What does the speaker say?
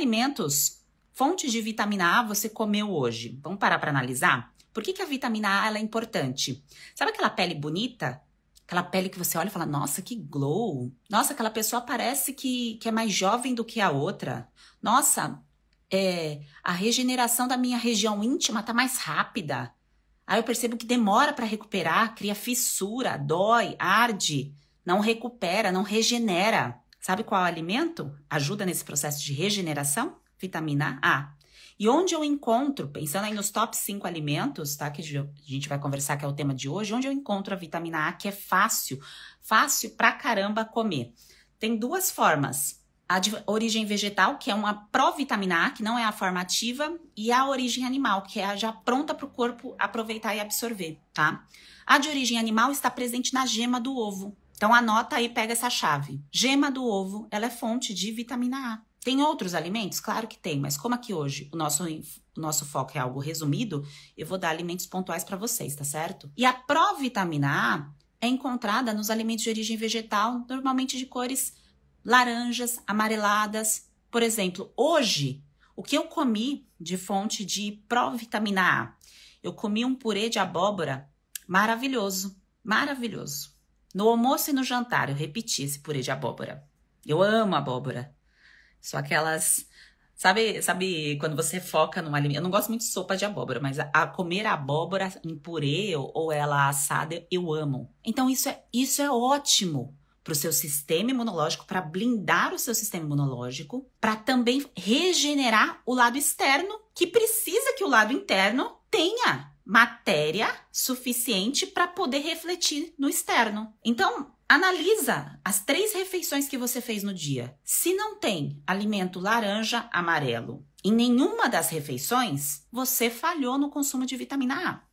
alimentos, fontes de vitamina A você comeu hoje? Vamos parar para analisar? Por que, que a vitamina A é importante? Sabe aquela pele bonita? Aquela pele que você olha e fala, nossa, que glow. Nossa, aquela pessoa parece que, que é mais jovem do que a outra. Nossa, é, a regeneração da minha região íntima tá mais rápida. Aí eu percebo que demora para recuperar, cria fissura, dói, arde, não recupera, não regenera. Sabe qual alimento ajuda nesse processo de regeneração? Vitamina A. E onde eu encontro, pensando aí nos top 5 alimentos, tá? Que a gente vai conversar, que é o tema de hoje, onde eu encontro a vitamina A, que é fácil, fácil pra caramba comer. Tem duas formas. A de origem vegetal, que é uma provitamina A, que não é a forma ativa, e a origem animal, que é a já pronta pro corpo aproveitar e absorver, tá? A de origem animal está presente na gema do ovo, então anota aí, pega essa chave. Gema do ovo, ela é fonte de vitamina A. Tem outros alimentos? Claro que tem, mas como aqui hoje o nosso, o nosso foco é algo resumido, eu vou dar alimentos pontuais para vocês, tá certo? E a provitamina A é encontrada nos alimentos de origem vegetal, normalmente de cores laranjas, amareladas. Por exemplo, hoje, o que eu comi de fonte de provitamina A? Eu comi um purê de abóbora maravilhoso, maravilhoso. No almoço e no jantar eu repeti esse purê de abóbora. Eu amo abóbora. Só aquelas. Sabe, sabe quando você foca num alimento. Eu não gosto muito de sopa de abóbora, mas a, a comer abóbora em purê ou, ou ela assada, eu amo. Então isso é, isso é ótimo para o seu sistema imunológico, para blindar o seu sistema imunológico, para também regenerar o lado externo, que precisa que o lado interno tenha matéria suficiente para poder refletir no externo. Então, analisa as três refeições que você fez no dia. Se não tem alimento laranja, amarelo em nenhuma das refeições, você falhou no consumo de vitamina A.